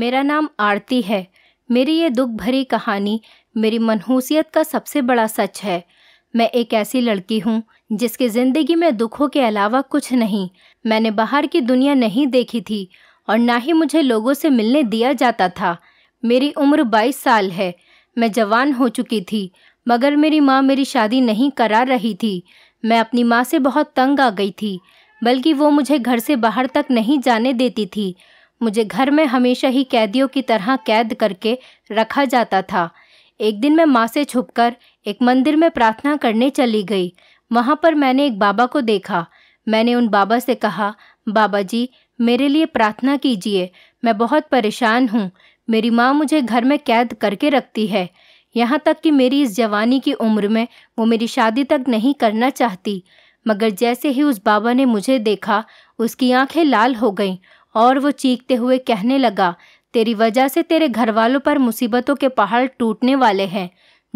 मेरा नाम आरती है मेरी ये दुख भरी कहानी मेरी मनहूसियत का सबसे बड़ा सच है मैं एक ऐसी लड़की हूँ जिसकी ज़िंदगी में दुखों के अलावा कुछ नहीं मैंने बाहर की दुनिया नहीं देखी थी और ना ही मुझे लोगों से मिलने दिया जाता था मेरी उम्र 22 साल है मैं जवान हो चुकी थी मगर मेरी माँ मेरी शादी नहीं करा रही थी मैं अपनी माँ से बहुत तंग आ गई थी बल्कि वो मुझे घर से बाहर तक नहीं जाने देती थी मुझे घर में हमेशा ही कैदियों की तरह कैद करके रखा जाता था एक दिन मैं माँ से छुपकर एक मंदिर में प्रार्थना करने चली गई वहाँ पर मैंने एक बाबा को देखा मैंने उन बाबा से कहा बाबा जी मेरे लिए प्रार्थना कीजिए मैं बहुत परेशान हूँ मेरी माँ मुझे घर में कैद करके रखती है यहाँ तक कि मेरी इस जवानी की उम्र में वो मेरी शादी तक नहीं करना चाहती मगर जैसे ही उस बाबा ने मुझे देखा उसकी आंखें लाल हो गईं और वो चीखते हुए कहने लगा तेरी वजह से तेरे घर वालों पर मुसीबतों के पहाड़ टूटने वाले हैं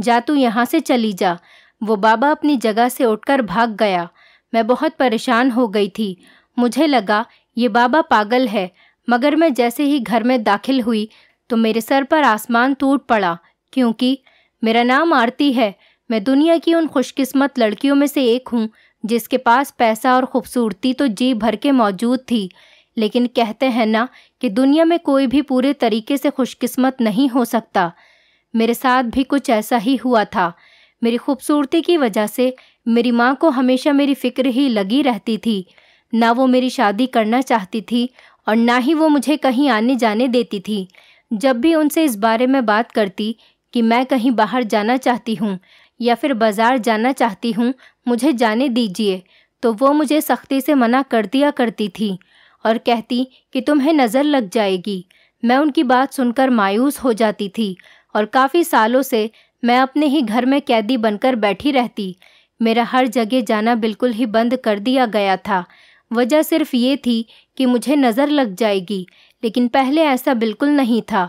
जा तू यहाँ से चली जा वो बाबा अपनी जगह से उठकर भाग गया मैं बहुत परेशान हो गई थी मुझे लगा ये बाबा पागल है मगर मैं जैसे ही घर में दाखिल हुई तो मेरे सर पर आसमान टूट पड़ा क्योंकि मेरा नाम आरती है मैं दुनिया की उन खुशकिस्मत लड़कियों में से एक हूँ जिसके पास पैसा और खूबसूरती तो जी भर के मौजूद थी लेकिन कहते हैं ना कि दुनिया में कोई भी पूरे तरीके से खुशकिस्मत नहीं हो सकता मेरे साथ भी कुछ ऐसा ही हुआ था मेरी खूबसूरती की वजह से मेरी माँ को हमेशा मेरी फ़िक्र ही लगी रहती थी ना वो मेरी शादी करना चाहती थी और ना ही वो मुझे कहीं आने जाने देती थी जब भी उनसे इस बारे में बात करती कि मैं कहीं बाहर जाना चाहती हूँ या फिर बाज़ार जाना चाहती हूँ मुझे जाने दीजिए तो वो मुझे सख्ती से मना कर दिया करती थी और कहती कि तुम्हें नज़र लग जाएगी मैं उनकी बात सुनकर मायूस हो जाती थी और काफ़ी सालों से मैं अपने ही घर में कैदी बनकर बैठी रहती मेरा हर जगह जाना बिल्कुल ही बंद कर दिया गया था वजह सिर्फ ये थी कि मुझे नज़र लग जाएगी लेकिन पहले ऐसा बिल्कुल नहीं था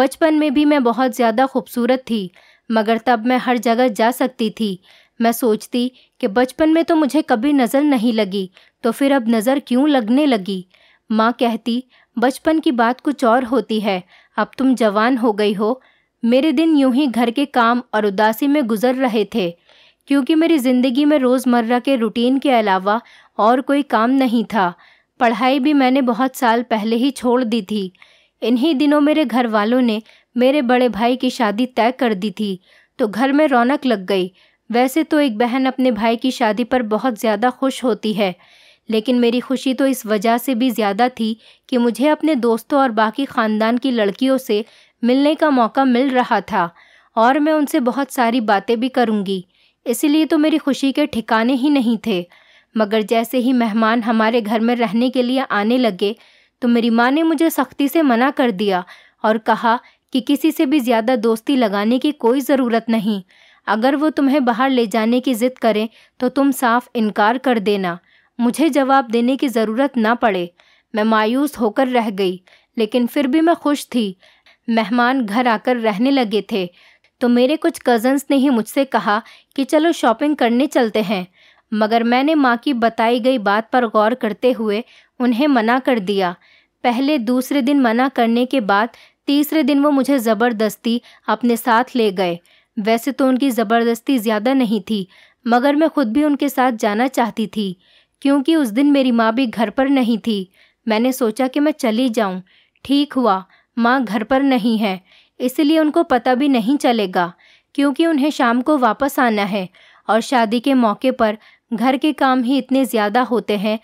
बचपन में भी मैं बहुत ज़्यादा खूबसूरत थी मगर तब मैं हर जगह जा सकती थी मैं सोचती कि बचपन में तो मुझे कभी नज़र नहीं लगी तो फिर अब नज़र क्यों लगने लगी माँ कहती बचपन की बात कुछ और होती है अब तुम जवान हो गई हो मेरे दिन यूं ही घर के काम और उदासी में गुजर रहे थे क्योंकि मेरी ज़िंदगी में रोज़मर्रा के रूटीन के अलावा और कोई काम नहीं था पढ़ाई भी मैंने बहुत साल पहले ही छोड़ दी थी इन्हीं दिनों मेरे घर वालों ने मेरे बड़े भाई की शादी तय कर दी थी तो घर में रौनक लग गई वैसे तो एक बहन अपने भाई की शादी पर बहुत ज़्यादा खुश होती है लेकिन मेरी खुशी तो इस वजह से भी ज़्यादा थी कि मुझे अपने दोस्तों और बाकी ख़ानदान की लड़कियों से मिलने का मौका मिल रहा था और मैं उनसे बहुत सारी बातें भी करूँगी इसलिए तो मेरी खुशी के ठिकाने ही नहीं थे मगर जैसे ही मेहमान हमारे घर में रहने के लिए आने लगे तो मेरी माँ ने मुझे सख्ती से मना कर दिया और कहा कि किसी से भी ज़्यादा दोस्ती लगाने की कोई ज़रूरत नहीं अगर वो तुम्हें बाहर ले जाने की ज़िद करें तो तुम साफ इनकार कर देना मुझे जवाब देने की ज़रूरत ना पड़े मैं मायूस होकर रह गई लेकिन फिर भी मैं खुश थी मेहमान घर आकर रहने लगे थे तो मेरे कुछ कज़न्स ने ही मुझसे कहा कि चलो शॉपिंग करने चलते हैं मगर मैंने माँ की बताई गई बात पर गौर करते हुए उन्हें मना कर दिया पहले दूसरे दिन मना करने के बाद तीसरे दिन वो मुझे ज़बरदस्ती अपने साथ ले गए वैसे तो उनकी ज़बरदस्ती ज़्यादा नहीं थी मगर मैं खुद भी उनके साथ जाना चाहती थी क्योंकि उस दिन मेरी माँ भी घर पर नहीं थी मैंने सोचा कि मैं चली जाऊँ ठीक हुआ माँ घर पर नहीं है इसलिए उनको पता भी नहीं चलेगा क्योंकि उन्हें शाम को वापस आना है और शादी के मौके पर घर के काम ही इतने ज़्यादा होते हैं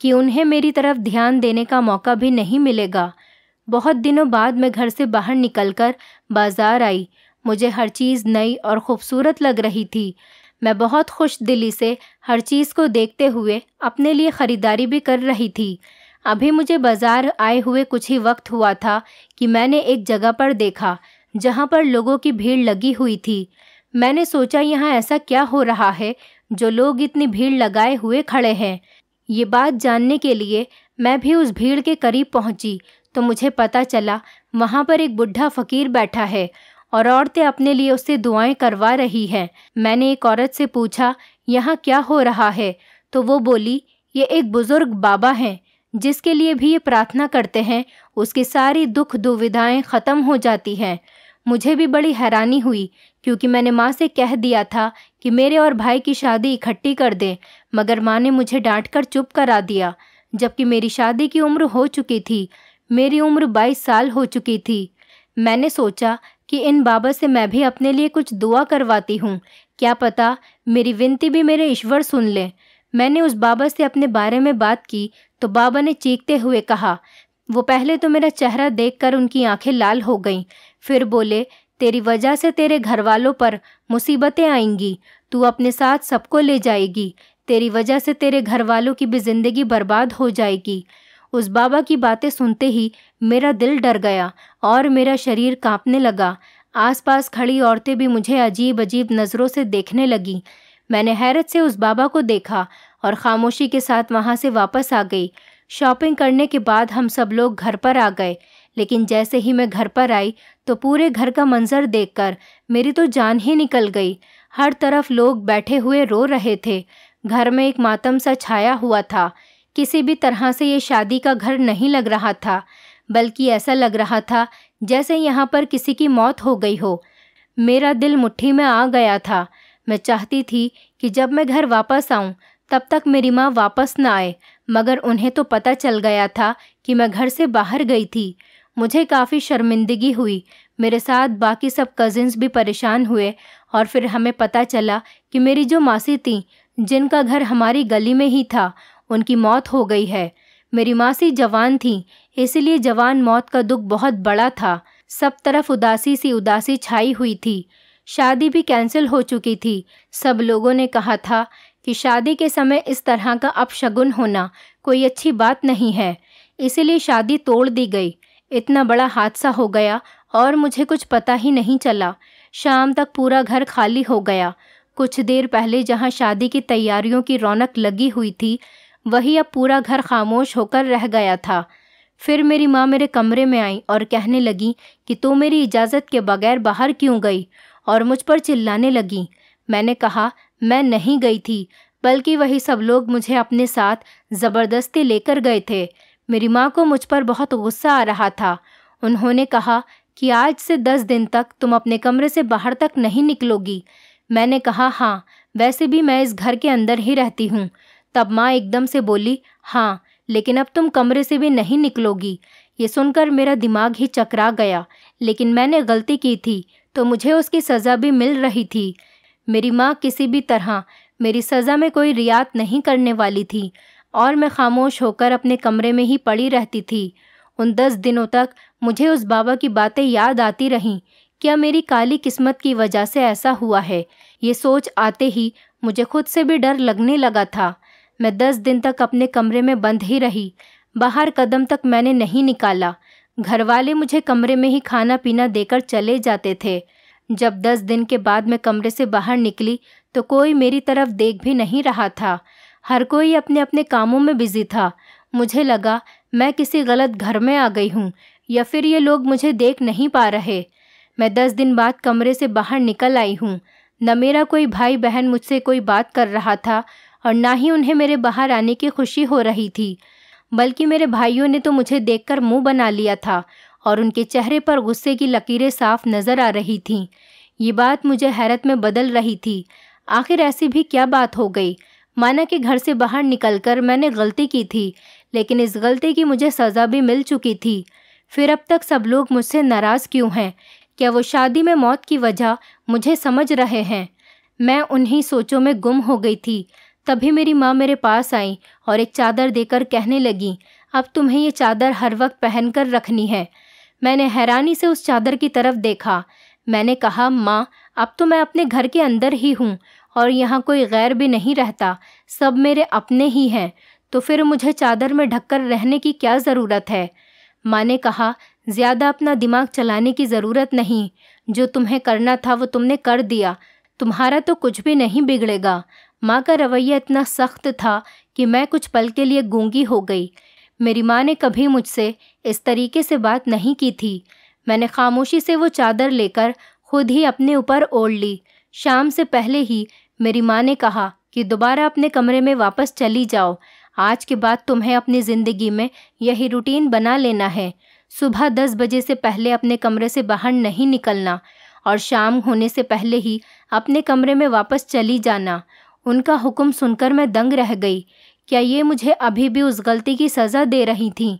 कि उन्हें मेरी तरफ ध्यान देने का मौका भी नहीं मिलेगा बहुत दिनों बाद मैं घर से बाहर निकलकर बाजार आई मुझे हर चीज़ नई और ख़ूबसूरत लग रही थी मैं बहुत खुश दिली से हर चीज़ को देखते हुए अपने लिए ख़रीदारी भी कर रही थी अभी मुझे बाज़ार आए हुए कुछ ही वक्त हुआ था कि मैंने एक जगह पर देखा जहाँ पर लोगों की भीड़ लगी हुई थी मैंने सोचा यहाँ ऐसा क्या हो रहा है जो लोग इतनी भीड़ लगाए हुए खड़े हैं ये बात जानने के लिए मैं भी उस भीड़ के करीब पहुँची तो मुझे पता चला वहाँ पर एक बुढ़ा फ़कीर बैठा है और औरतें अपने लिए उससे दुआएं करवा रही हैं मैंने एक औरत से पूछा यहाँ क्या हो रहा है तो वो बोली ये एक बुज़ुर्ग बाबा हैं जिसके लिए भी ये प्रार्थना करते हैं उसकी सारी दुख दुविधाएं ख़त्म हो जाती हैं मुझे भी बड़ी हैरानी हुई क्योंकि मैंने माँ से कह दिया था कि मेरे और भाई की शादी इकट्ठी कर दें मगर माँ ने मुझे डांट कर चुप करा दिया जबकि मेरी शादी की उम्र हो चुकी थी मेरी उम्र बाईस साल हो चुकी थी मैंने सोचा कि इन बाबा से मैं भी अपने लिए कुछ दुआ करवाती हूँ क्या पता मेरी विनती भी मेरे ईश्वर सुन ले मैंने उस बाबा से अपने बारे में बात की तो बाबा ने चीखते हुए कहा वो पहले तो मेरा चेहरा देखकर उनकी आंखें लाल हो गईं फिर बोले तेरी वजह से तेरे घर वालों पर मुसीबतें आएंगी तू अपने साथ सबको ले जाएगी तेरी वजह से तेरे घर वालों की भी ज़िंदगी बर्बाद हो जाएगी उस बाबा की बातें सुनते ही मेरा दिल डर गया और मेरा शरीर कांपने लगा आसपास खड़ी औरतें भी मुझे अजीब अजीब नज़रों से देखने लगीं मैंने हैरत से उस बाबा को देखा और ख़ामोशी के साथ वहाँ से वापस आ गई शॉपिंग करने के बाद हम सब लोग घर पर आ गए लेकिन जैसे ही मैं घर पर आई तो पूरे घर का मंजर देखकर मेरी तो जान ही निकल गई हर तरफ लोग बैठे हुए रो रहे थे घर में एक मातम सा छाया हुआ था किसी भी तरह से ये शादी का घर नहीं लग रहा था बल्कि ऐसा लग रहा था जैसे यहाँ पर किसी की मौत हो गई हो मेरा दिल मुट्ठी में आ गया था मैं चाहती थी कि जब मैं घर वापस आऊँ तब तक मेरी माँ वापस न आए मगर उन्हें तो पता चल गया था कि मैं घर से बाहर गई थी मुझे काफ़ी शर्मिंदगी हुई मेरे साथ बाकी सब कज़िन्स भी परेशान हुए और फिर हमें पता चला कि मेरी जो मासी थी जिनका घर हमारी गली में ही था उनकी मौत हो गई है मेरी मासी जवान थी इसलिए जवान मौत का दुख बहुत बड़ा था सब तरफ उदासी सी उदासी छाई हुई थी शादी भी कैंसिल हो चुकी थी सब लोगों ने कहा था कि शादी के समय इस तरह का अपशगुन होना कोई अच्छी बात नहीं है इसीलिए शादी तोड़ दी गई इतना बड़ा हादसा हो गया और मुझे कुछ पता ही नहीं चला शाम तक पूरा घर खाली हो गया कुछ देर पहले जहाँ शादी की तैयारियों की रौनक लगी हुई थी वही अब पूरा घर खामोश होकर रह गया था फिर मेरी माँ मेरे कमरे में आई और कहने लगी कि तू मेरी इजाज़त के बगैर बाहर क्यों गई और मुझ पर चिल्लाने लगी मैंने कहा मैं नहीं गई थी बल्कि वही सब लोग मुझे अपने साथ ज़बरदस्ती लेकर गए थे मेरी माँ को मुझ पर बहुत गुस्सा आ रहा था उन्होंने कहा कि आज से दस दिन तक तुम अपने कमरे से बाहर तक नहीं निकलोगी मैंने कहा हाँ वैसे भी मैं इस घर के अंदर ही रहती हूँ तब माँ एकदम से बोली हाँ लेकिन अब तुम कमरे से भी नहीं निकलोगी ये सुनकर मेरा दिमाग ही चकरा गया लेकिन मैंने गलती की थी तो मुझे उसकी सज़ा भी मिल रही थी मेरी माँ किसी भी तरह मेरी सज़ा में कोई रियात नहीं करने वाली थी और मैं खामोश होकर अपने कमरे में ही पड़ी रहती थी उन दस दिनों तक मुझे उस बाबा की बातें याद आती रहीं क्या मेरी काली किस्मत की वजह से ऐसा हुआ है ये सोच आते ही मुझे खुद से भी डर लगने लगा था मैं दस दिन तक अपने कमरे में बंद ही रही बाहर कदम तक मैंने नहीं निकाला घर वाले मुझे कमरे में ही खाना पीना देकर चले जाते थे जब दस दिन के बाद मैं कमरे से बाहर निकली तो कोई मेरी तरफ देख भी नहीं रहा था हर कोई अपने अपने कामों में बिजी था मुझे लगा मैं किसी गलत घर में आ गई हूँ या फिर ये लोग मुझे देख नहीं पा रहे मैं दस दिन बाद कमरे से बाहर निकल आई हूँ न मेरा कोई भाई बहन मुझसे कोई बात कर रहा था और ना ही उन्हें मेरे बाहर आने की खुशी हो रही थी बल्कि मेरे भाइयों ने तो मुझे देखकर मुंह बना लिया था और उनके चेहरे पर गुस्से की लकीरें साफ नज़र आ रही थीं ये बात मुझे हैरत में बदल रही थी आखिर ऐसी भी क्या बात हो गई माना कि घर से बाहर निकलकर मैंने गलती की थी लेकिन इस गलती की मुझे सज़ा भी मिल चुकी थी फिर अब तक सब लोग मुझसे नाराज़ क्यों हैं क्या वो शादी में मौत की वजह मुझे समझ रहे हैं मैं उन्हीं सोचों में गुम हो गई थी तभी मेरी माँ मेरे पास आई और एक चादर देकर कहने लगी अब तुम्हें ये चादर हर वक्त पहनकर रखनी है मैंने हैरानी से उस चादर की तरफ देखा मैंने कहा माँ अब तो मैं अपने घर के अंदर ही हूँ और यहाँ कोई गैर भी नहीं रहता सब मेरे अपने ही हैं तो फिर मुझे चादर में ढककर रहने की क्या ज़रूरत है माँ ने कहा ज़्यादा अपना दिमाग चलाने की ज़रूरत नहीं जो तुम्हें करना था वो तुमने कर दिया तुम्हारा तो कुछ भी नहीं बिगड़ेगा माँ का रवैया इतना सख्त था कि मैं कुछ पल के लिए गूंगी हो गई मेरी माँ ने कभी मुझसे इस तरीके से बात नहीं की थी मैंने खामोशी से वो चादर लेकर खुद ही अपने ऊपर ओढ़ ली शाम से पहले ही मेरी माँ ने कहा कि दोबारा अपने कमरे में वापस चली जाओ आज के बाद तुम्हें अपनी ज़िंदगी में यही रूटीन बना लेना है सुबह दस बजे से पहले अपने कमरे से बाहर नहीं निकलना और शाम होने से पहले ही अपने कमरे में वापस चली जाना उनका हुक्म सुनकर मैं दंग रह गई क्या ये मुझे अभी भी उस गलती की सज़ा दे रही थी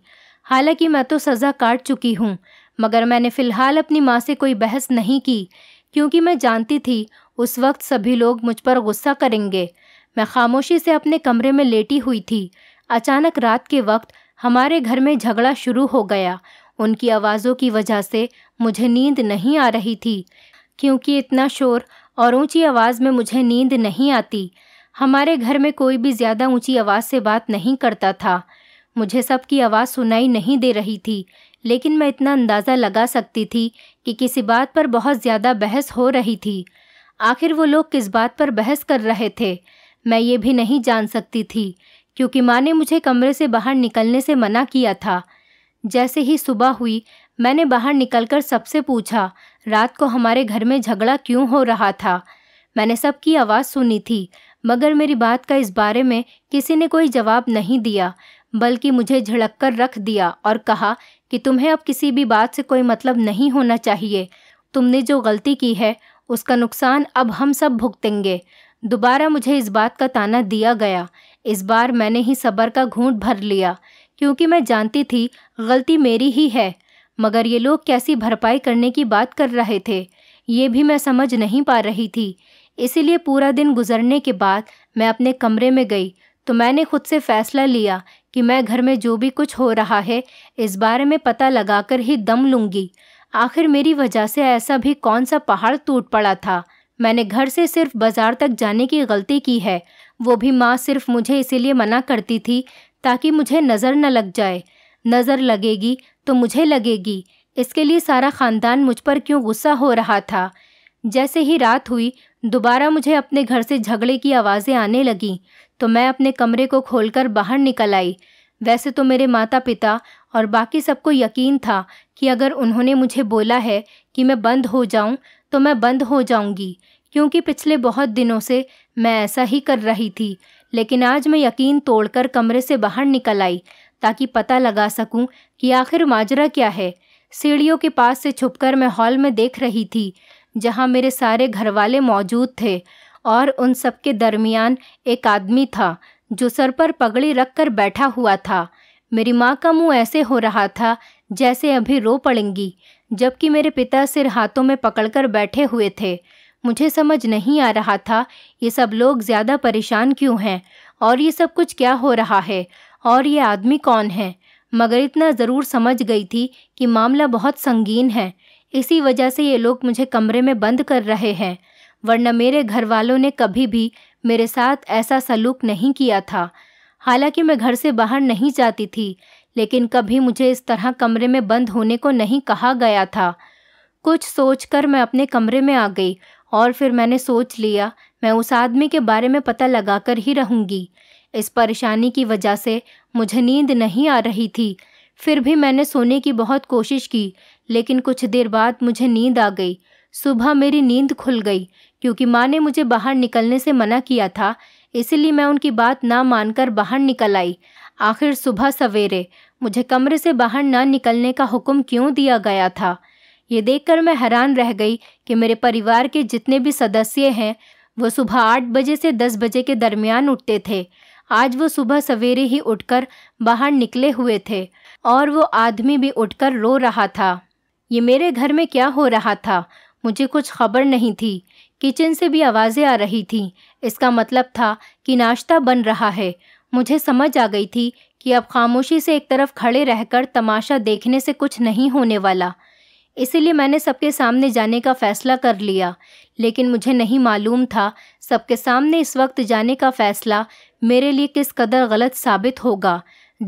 हालांकि मैं तो सज़ा काट चुकी हूँ मगर मैंने फ़िलहाल अपनी माँ से कोई बहस नहीं की क्योंकि मैं जानती थी उस वक्त सभी लोग मुझ पर गुस्सा करेंगे मैं खामोशी से अपने कमरे में लेटी हुई थी अचानक रात के वक्त हमारे घर में झगड़ा शुरू हो गया उनकी आवाज़ों की वजह से मुझे नींद नहीं आ रही थी क्योंकि इतना शोर और ऊंची आवाज़ में मुझे नींद नहीं आती हमारे घर में कोई भी ज़्यादा ऊंची आवाज़ से बात नहीं करता था मुझे सबकी आवाज़ सुनाई नहीं दे रही थी लेकिन मैं इतना अंदाज़ा लगा सकती थी कि किसी बात पर बहुत ज़्यादा बहस हो रही थी आखिर वो लोग किस बात पर बहस कर रहे थे मैं ये भी नहीं जान सकती थी क्योंकि माँ ने मुझे कमरे से बाहर निकलने से मना किया था जैसे ही सुबह हुई मैंने बाहर निकलकर सबसे पूछा रात को हमारे घर में झगड़ा क्यों हो रहा था मैंने सबकी आवाज़ सुनी थी मगर मेरी बात का इस बारे में किसी ने कोई जवाब नहीं दिया बल्कि मुझे झड़क कर रख दिया और कहा कि तुम्हें अब किसी भी बात से कोई मतलब नहीं होना चाहिए तुमने जो गलती की है उसका नुकसान अब हम सब भुगतेंगे दोबारा मुझे इस बात का ताना दिया गया इस बार मैंने ही सबर का घूंट भर लिया क्योंकि मैं जानती थी गलती मेरी ही है मगर ये लोग कैसी भरपाई करने की बात कर रहे थे ये भी मैं समझ नहीं पा रही थी इसीलिए पूरा दिन गुजरने के बाद मैं अपने कमरे में गई तो मैंने खुद से फ़ैसला लिया कि मैं घर में जो भी कुछ हो रहा है इस बारे में पता लगाकर ही दम लूँगी आखिर मेरी वजह से ऐसा भी कौन सा पहाड़ टूट पड़ा था मैंने घर से सिर्फ बाज़ार तक जाने की गलती की है वो भी माँ सिर्फ मुझे इसीलिए मना करती थी ताकि मुझे नज़र न लग जाए नज़र लगेगी तो मुझे लगेगी इसके लिए सारा ख़ानदान मुझ पर क्यों गुस्सा हो रहा था जैसे ही रात हुई दोबारा मुझे अपने घर से झगड़े की आवाज़ें आने लगीं तो मैं अपने कमरे को खोलकर बाहर निकल आई वैसे तो मेरे माता पिता और बाकी सबको यकीन था कि अगर उन्होंने मुझे बोला है कि मैं बंद हो जाऊं तो मैं बंद हो जाऊंगी क्योंकि पिछले बहुत दिनों से मैं ऐसा ही कर रही थी लेकिन आज मैं यकीन तोड़कर कमरे से बाहर निकल आई ताकि पता लगा सकूं कि आखिर माजरा क्या है सीढ़ियों के पास से छुपकर मैं हॉल में देख रही थी जहां मेरे सारे घरवाले मौजूद थे और उन सब के दरमियान एक आदमी था जो सर पर पगड़ी रख कर बैठा हुआ था मेरी माँ का मुंह ऐसे हो रहा था जैसे अभी रो पड़ेंगी जबकि मेरे पिता सिर हाथों में पकड़कर बैठे हुए थे मुझे समझ नहीं आ रहा था ये सब लोग ज़्यादा परेशान क्यों हैं और ये सब कुछ क्या हो रहा है और ये आदमी कौन है मगर इतना ज़रूर समझ गई थी कि मामला बहुत संगीन है इसी वजह से ये लोग मुझे कमरे में बंद कर रहे हैं वरना मेरे घर वालों ने कभी भी मेरे साथ ऐसा सलूक नहीं किया था हालांकि मैं घर से बाहर नहीं जाती थी लेकिन कभी मुझे इस तरह कमरे में बंद होने को नहीं कहा गया था कुछ सोचकर मैं अपने कमरे में आ गई और फिर मैंने सोच लिया मैं उस आदमी के बारे में पता लगाकर ही रहूँगी इस परेशानी की वजह से मुझे नींद नहीं आ रही थी फिर भी मैंने सोने की बहुत कोशिश की लेकिन कुछ देर बाद मुझे नींद आ गई सुबह मेरी नींद खुल गई क्योंकि माँ ने मुझे बाहर निकलने से मना किया था इसलिए मैं उनकी बात ना मानकर बाहर निकल आई आखिर सुबह सवेरे मुझे कमरे से बाहर ना निकलने का हुक्म क्यों दिया गया था ये देखकर मैं हैरान रह गई कि मेरे परिवार के जितने भी सदस्य हैं वो सुबह आठ बजे से दस बजे के दरमियान उठते थे आज वो सुबह सवेरे ही उठकर बाहर निकले हुए थे और वो आदमी भी उठकर रो रहा था ये मेरे घर में क्या हो रहा था मुझे कुछ खबर नहीं थी किचन से भी आवाज़ें आ रही थीं इसका मतलब था कि नाश्ता बन रहा है मुझे समझ आ गई थी कि अब खामोशी से एक तरफ खड़े रहकर तमाशा देखने से कुछ नहीं होने वाला इसीलिए मैंने सबके सामने जाने का फ़ैसला कर लिया लेकिन मुझे नहीं मालूम था सबके सामने इस वक्त जाने का फ़ैसला मेरे लिए किस कदर गलत साबित होगा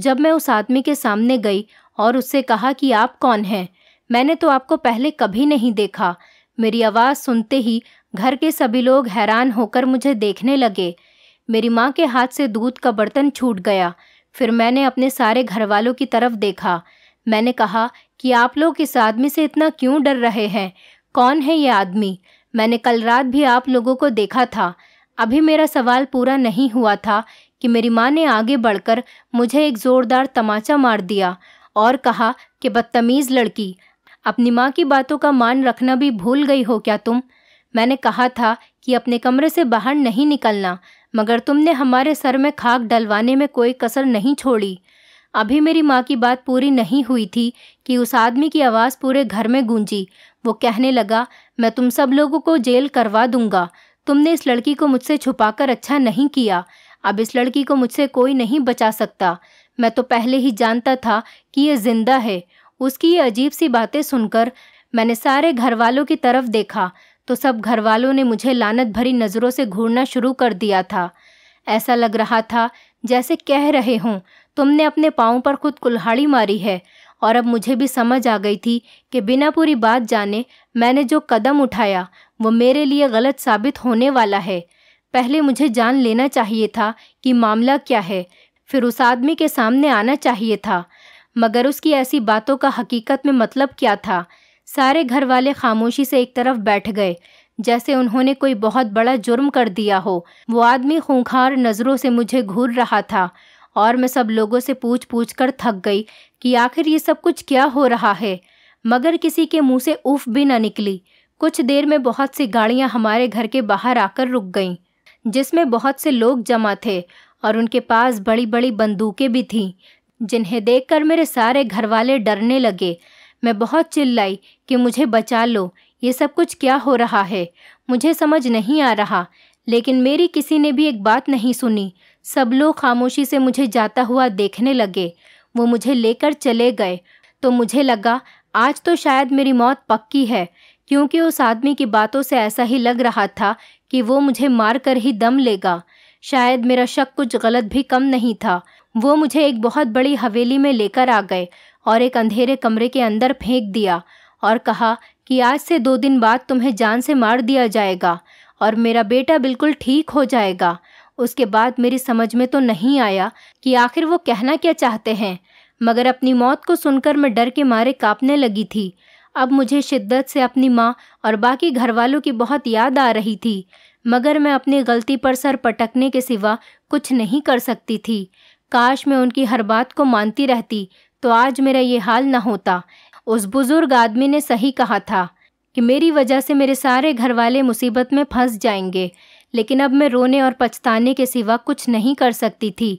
जब मैं उस आदमी के सामने गई और उससे कहा कि आप कौन हैं मैंने तो आपको पहले कभी नहीं देखा मेरी आवाज़ सुनते ही घर के सभी लोग हैरान होकर मुझे देखने लगे मेरी माँ के हाथ से दूध का बर्तन छूट गया फिर मैंने अपने सारे घर वालों की तरफ देखा मैंने कहा कि आप लोग इस आदमी से इतना क्यों डर रहे हैं कौन है ये आदमी मैंने कल रात भी आप लोगों को देखा था अभी मेरा सवाल पूरा नहीं हुआ था कि मेरी माँ ने आगे बढ़कर मुझे एक ज़ोरदार तमाचा मार दिया और कहा कि बदतमीज़ लड़की अपनी माँ की बातों का मान रखना भी भूल गई हो क्या तुम मैंने कहा था कि अपने कमरे से बाहर नहीं निकलना मगर तुमने हमारे सर में खाक डलवाने में कोई कसर नहीं छोड़ी अभी मेरी माँ की बात पूरी नहीं हुई थी कि उस आदमी की आवाज़ पूरे घर में गूंजी वो कहने लगा मैं तुम सब लोगों को जेल करवा दूंगा तुमने इस लड़की को मुझसे छुपाकर अच्छा नहीं किया अब इस लड़की को मुझसे कोई नहीं बचा सकता मैं तो पहले ही जानता था कि यह जिंदा है उसकी ये अजीब सी बातें सुनकर मैंने सारे घर वालों की तरफ देखा तो सब घर वालों ने मुझे लानत भरी नज़रों से घूरना शुरू कर दिया था ऐसा लग रहा था जैसे कह रहे हों तुमने अपने पाँव पर खुद कुल्हाड़ी मारी है और अब मुझे भी समझ आ गई थी कि बिना पूरी बात जाने मैंने जो कदम उठाया वो मेरे लिए गलत साबित होने वाला है पहले मुझे जान लेना चाहिए था कि मामला क्या है फिर उस आदमी के सामने आना चाहिए था मगर उसकी ऐसी बातों का हकीकत में मतलब क्या था सारे घर वाले खामोशी से एक तरफ बैठ गए जैसे उन्होंने कोई बहुत बड़ा जुर्म कर दिया हो वो आदमी खूंखार नज़रों से मुझे घूर रहा था और मैं सब लोगों से पूछ पूछ कर थक गई कि आखिर ये सब कुछ क्या हो रहा है मगर किसी के मुंह से उफ भी ना निकली कुछ देर में बहुत सी गाड़ियां हमारे घर के बाहर आकर रुक गईं जिसमें बहुत से लोग जमा थे और उनके पास बड़ी बड़ी बंदूकें भी थीं जिन्हें देखकर मेरे सारे घर वाले डरने लगे मैं बहुत चिल्लाई कि मुझे बचा लो ये सब कुछ क्या हो रहा है मुझे समझ नहीं आ रहा लेकिन मेरी किसी ने भी एक बात नहीं सुनी सब लोग खामोशी से मुझे जाता हुआ देखने लगे वो मुझे लेकर चले गए तो मुझे लगा आज तो शायद मेरी मौत पक्की है क्योंकि उस आदमी की बातों से ऐसा ही लग रहा था कि वो मुझे मार कर ही दम लेगा शायद मेरा शक कुछ गलत भी कम नहीं था वो मुझे एक बहुत बड़ी हवेली में लेकर आ गए और एक अंधेरे कमरे के अंदर फेंक दिया और कहा कि आज से दो दिन बाद तुम्हें जान से मार दिया जाएगा और मेरा बेटा बिल्कुल ठीक हो जाएगा उसके बाद मेरी समझ में तो नहीं आया कि आखिर वो कहना क्या चाहते हैं मगर अपनी मौत को सुनकर मैं डर के मारे कांपने लगी थी अब मुझे शिद्दत से अपनी माँ और बाकी घर वालों की बहुत याद आ रही थी मगर मैं अपनी गलती पर सर पटकने के सिवा कुछ नहीं कर सकती थी काश मैं उनकी हर बात को मानती रहती तो आज मेरा ये हाल न होता उस बुजुर्ग आदमी ने सही कहा था कि मेरी वजह से मेरे सारे घर वाले मुसीबत में फंस जाएंगे लेकिन अब मैं रोने और पछताने के सिवा कुछ नहीं कर सकती थी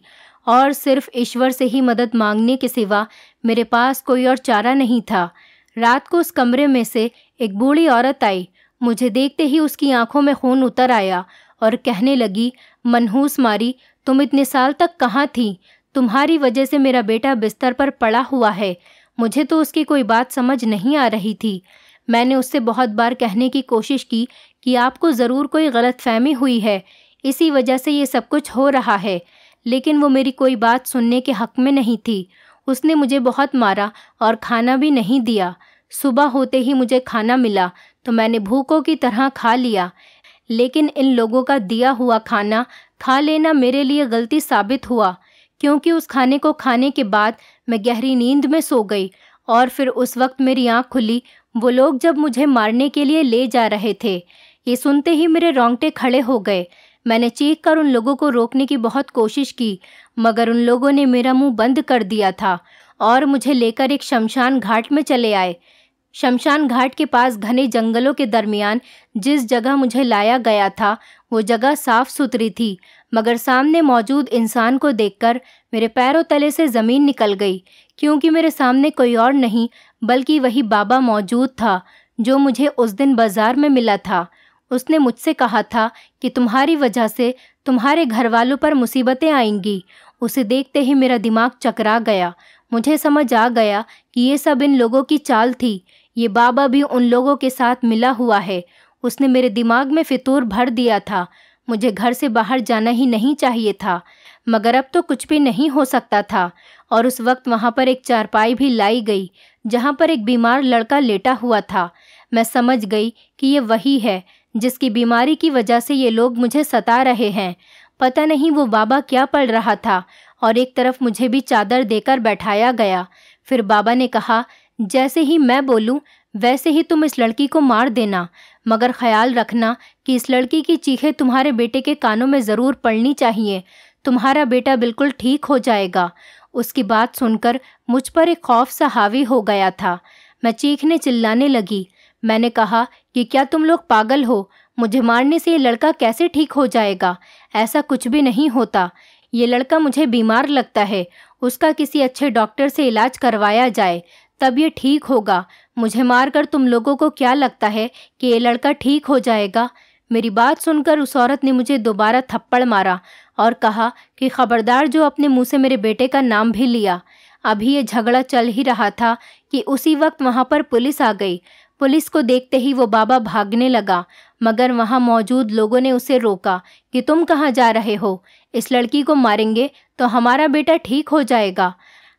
और सिर्फ ईश्वर से ही मदद मांगने के सिवा मेरे पास कोई और चारा नहीं था रात को उस कमरे में से एक बूढ़ी औरत आई मुझे देखते ही उसकी आंखों में खून उतर आया और कहने लगी मनहूस मारी तुम इतने साल तक कहाँ थी तुम्हारी वजह से मेरा बेटा बिस्तर पर पड़ा हुआ है मुझे तो उसकी कोई बात समझ नहीं आ रही थी मैंने उससे बहुत बार कहने की कोशिश की कि आपको ज़रूर कोई गलत फहमी हुई है इसी वजह से ये सब कुछ हो रहा है लेकिन वो मेरी कोई बात सुनने के हक़ में नहीं थी उसने मुझे बहुत मारा और खाना भी नहीं दिया सुबह होते ही मुझे खाना मिला तो मैंने भूखों की तरह खा लिया लेकिन इन लोगों का दिया हुआ खाना खा लेना मेरे लिए गलती साबित हुआ क्योंकि उस खाने को खाने के बाद मैं गहरी नींद में सो गई और फिर उस वक्त मेरी आँख खुली वो लोग जब मुझे मारने के लिए ले जा रहे थे ये सुनते ही मेरे रोंगटे खड़े हो गए मैंने चीख कर उन लोगों को रोकने की बहुत कोशिश की मगर उन लोगों ने मेरा मुंह बंद कर दिया था और मुझे लेकर एक शमशान घाट में चले आए शमशान घाट के पास घने जंगलों के दरमियान जिस जगह मुझे लाया गया था वो जगह साफ सुथरी थी मगर सामने मौजूद इंसान को देखकर मेरे पैरों तले से ज़मीन निकल गई क्योंकि मेरे सामने कोई और नहीं बल्कि वही बाबा मौजूद था जो मुझे उस दिन बाज़ार में मिला था उसने मुझसे कहा था कि तुम्हारी वजह से तुम्हारे घर वालों पर मुसीबतें आएंगी उसे देखते ही मेरा दिमाग चकरा गया मुझे समझ आ गया कि ये सब इन लोगों की चाल थी ये बाबा भी उन लोगों के साथ मिला हुआ है उसने मेरे दिमाग में फितूर भर दिया था मुझे घर से बाहर जाना ही नहीं चाहिए था मगर अब तो कुछ भी नहीं हो सकता था और उस वक्त वहाँ पर एक चारपाई भी लाई गई जहाँ पर एक बीमार लड़का लेटा हुआ था मैं समझ गई कि ये वही है जिसकी बीमारी की वजह से ये लोग मुझे सता रहे हैं पता नहीं वो बाबा क्या पढ़ रहा था और एक तरफ मुझे भी चादर देकर बैठाया गया फिर बाबा ने कहा जैसे ही मैं बोलूँ वैसे ही तुम इस लड़की को मार देना मगर ख्याल रखना कि इस लड़की की चीखें तुम्हारे बेटे के कानों में ज़रूर पड़नी चाहिए तुम्हारा बेटा बिल्कुल ठीक हो जाएगा उसकी बात सुनकर मुझ पर एक खौफ सा हावी हो गया था मैं चीखने चिल्लाने लगी मैंने कहा कि क्या तुम लोग पागल हो मुझे मारने से ये लड़का कैसे ठीक हो जाएगा ऐसा कुछ भी नहीं होता ये लड़का मुझे बीमार लगता है उसका किसी अच्छे डॉक्टर से इलाज करवाया जाए तब ये ठीक होगा मुझे मारकर तुम लोगों को क्या लगता है कि ये लड़का ठीक हो जाएगा मेरी बात सुनकर उस औरत ने मुझे दोबारा थप्पड़ मारा और कहा कि खबरदार जो अपने मुंह से मेरे बेटे का नाम भी लिया अभी ये झगड़ा चल ही रहा था कि उसी वक्त वहाँ पर पुलिस आ गई पुलिस को देखते ही वो बाबा भागने लगा मगर वहाँ मौजूद लोगों ने उसे रोका कि तुम कहाँ जा रहे हो इस लड़की को मारेंगे तो हमारा बेटा ठीक हो जाएगा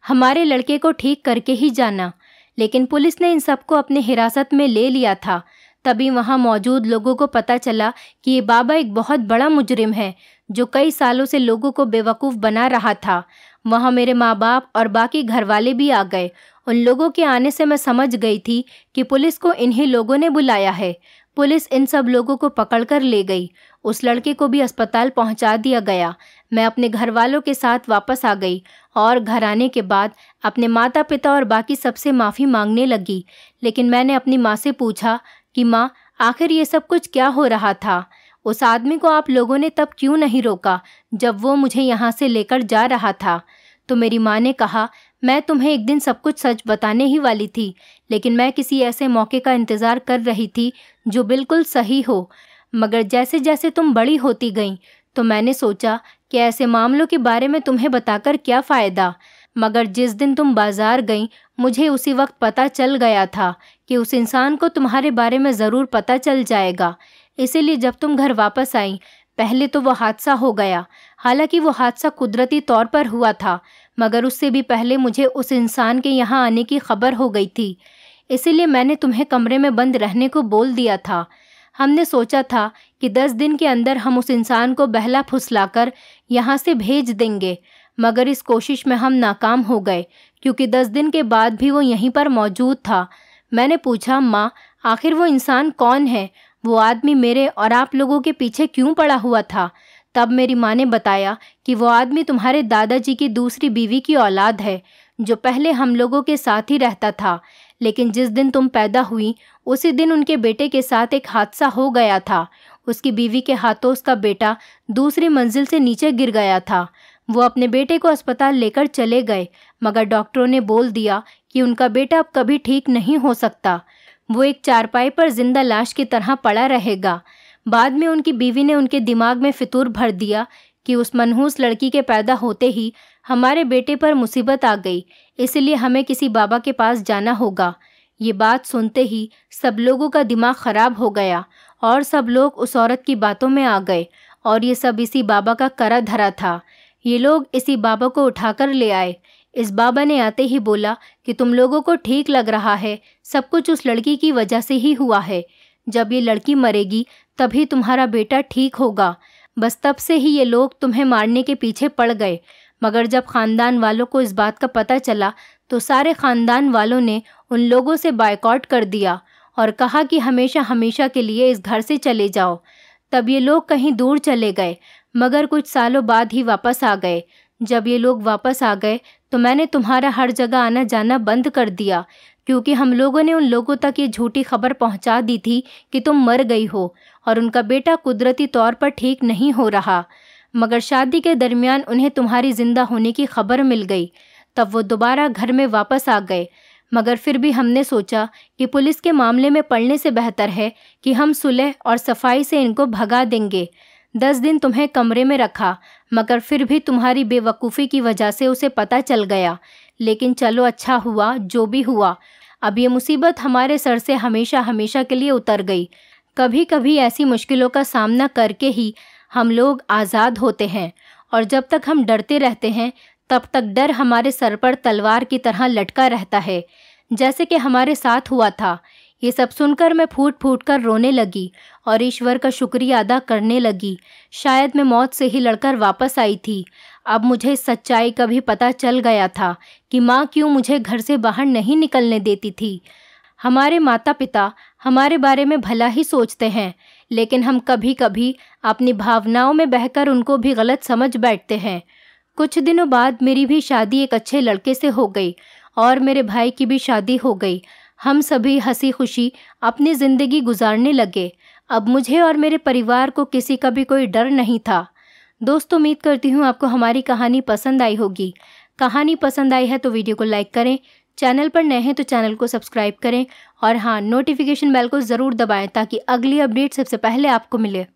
हमारे लड़के को ठीक करके ही जाना लेकिन पुलिस ने इन सबको अपने हिरासत में ले लिया था तभी वहाँ मौजूद लोगों को पता चला कि ये बाबा एक बहुत बड़ा मुजरिम है जो कई सालों से लोगों को बेवकूफ़ बना रहा था वहाँ मेरे माँ बाप और बाकी घर वाले भी आ गए उन लोगों के आने से मैं समझ गई थी कि पुलिस को इन्हीं लोगों ने बुलाया है पुलिस इन सब लोगों को पकड़कर ले गई उस लड़के को भी अस्पताल पहुंचा दिया गया मैं अपने घर वालों के साथ वापस आ गई और घर आने के बाद अपने माता पिता और बाकी सबसे माफ़ी मांगने लगी लेकिन मैंने अपनी माँ से पूछा कि माँ आखिर ये सब कुछ क्या हो रहा था उस आदमी को आप लोगों ने तब क्यों नहीं रोका जब वो मुझे यहाँ से लेकर जा रहा था तो मेरी माँ ने कहा मैं तुम्हें एक दिन सब कुछ सच बताने ही वाली थी लेकिन मैं किसी ऐसे मौके का इंतज़ार कर रही थी जो बिल्कुल सही हो मगर जैसे जैसे तुम बड़ी होती गई तो मैंने सोचा कि ऐसे मामलों के बारे में तुम्हें बताकर क्या फ़ायदा मगर जिस दिन तुम बाज़ार गई मुझे उसी वक्त पता चल गया था कि उस इंसान को तुम्हारे बारे में ज़रूर पता चल जाएगा इसीलिए जब तुम घर वापस आई पहले तो वह हादसा हो गया हालांकि वो हादसा कुदरती तौर पर हुआ था मगर उससे भी पहले मुझे उस इंसान के यहाँ आने की खबर हो गई थी इसीलिए मैंने तुम्हें कमरे में बंद रहने को बोल दिया था हमने सोचा था कि दस दिन के अंदर हम उस इंसान को बहला फुसला कर यहाँ से भेज देंगे मगर इस कोशिश में हम नाकाम हो गए क्योंकि दस दिन के बाद भी वो यहीं पर मौजूद था मैंने पूछा माँ आखिर वो इंसान कौन है वो आदमी मेरे और आप लोगों के पीछे क्यों पड़ा हुआ था तब मेरी माँ ने बताया कि वो आदमी तुम्हारे दादाजी की दूसरी बीवी की औलाद है जो पहले हम लोगों के साथ ही रहता था लेकिन जिस दिन तुम पैदा हुई उसी दिन उनके बेटे के साथ एक हादसा हो गया था उसकी बीवी के हाथों उसका बेटा दूसरी मंजिल से नीचे गिर गया था वो अपने बेटे को अस्पताल लेकर चले गए मगर डॉक्टरों ने बोल दिया कि उनका बेटा अब कभी ठीक नहीं हो सकता वो एक चारपाई पर जिंदा लाश की तरह पड़ा रहेगा बाद में उनकी बीवी ने उनके दिमाग में फितूर भर दिया कि उस मनहूस लड़की के पैदा होते ही हमारे बेटे पर मुसीबत आ गई इसलिए हमें किसी बाबा के पास जाना होगा ये बात सुनते ही सब लोगों का दिमाग ख़राब हो गया और सब लोग उस औरत की बातों में आ गए और ये सब इसी बाबा का करा धरा था ये लोग इसी बाबा को उठाकर ले आए इस बाबा ने आते ही बोला कि तुम लोगों को ठीक लग रहा है सब कुछ उस लड़की की वजह से ही हुआ है जब ये लड़की मरेगी तभी तुम्हारा बेटा ठीक होगा बस तब से ही ये लोग तुम्हें मारने के पीछे पड़ गए मगर जब खानदान वालों को इस बात का पता चला तो सारे ख़ानदान वालों ने उन लोगों से बायकॉट कर दिया और कहा कि हमेशा हमेशा के लिए इस घर से चले जाओ तब ये लोग कहीं दूर चले गए मगर कुछ सालों बाद ही वापस आ गए जब ये लोग वापस आ गए तो मैंने तुम्हारा हर जगह आना जाना बंद कर दिया क्योंकि हम लोगों ने उन लोगों तक ये झूठी खबर पहुंचा दी थी कि तुम मर गई हो और उनका बेटा कुदरती तौर पर ठीक नहीं हो रहा मगर शादी के दरमियान उन्हें तुम्हारी ज़िंदा होने की खबर मिल गई तब वो दोबारा घर में वापस आ गए मगर फिर भी हमने सोचा कि पुलिस के मामले में पड़ने से बेहतर है कि हम सुलह और सफाई से इनको भगा देंगे दस दिन तुम्हें कमरे में रखा मगर फिर भी तुम्हारी बेवकूफ़ी की वजह से उसे पता चल गया लेकिन चलो अच्छा हुआ जो भी हुआ अब ये मुसीबत हमारे सर से हमेशा हमेशा के लिए उतर गई कभी कभी ऐसी मुश्किलों का सामना करके ही हम लोग आज़ाद होते हैं और जब तक हम डरते रहते हैं तब तक डर हमारे सर पर तलवार की तरह लटका रहता है जैसे कि हमारे साथ हुआ था ये सब सुनकर मैं फूट फूट कर रोने लगी और ईश्वर का शुक्रिया अदा करने लगी शायद मैं मौत से ही लड़कर वापस आई थी अब मुझे सच्चाई का भी पता चल गया था कि माँ क्यों मुझे घर से बाहर नहीं निकलने देती थी हमारे माता पिता हमारे बारे में भला ही सोचते हैं लेकिन हम कभी कभी अपनी भावनाओं में बहकर उनको भी गलत समझ बैठते हैं कुछ दिनों बाद मेरी भी शादी एक अच्छे लड़के से हो गई और मेरे भाई की भी शादी हो गई हम सभी हंसी खुशी अपनी ज़िंदगी गुजारने लगे अब मुझे और मेरे परिवार को किसी का भी कोई डर नहीं था दोस्तों उम्मीद करती हूँ आपको हमारी कहानी पसंद आई होगी कहानी पसंद आई है तो वीडियो को लाइक करें चैनल पर नए हैं तो चैनल को सब्सक्राइब करें और हाँ नोटिफिकेशन बेल को ज़रूर दबाएं ताकि अगली अपडेट सबसे पहले आपको मिले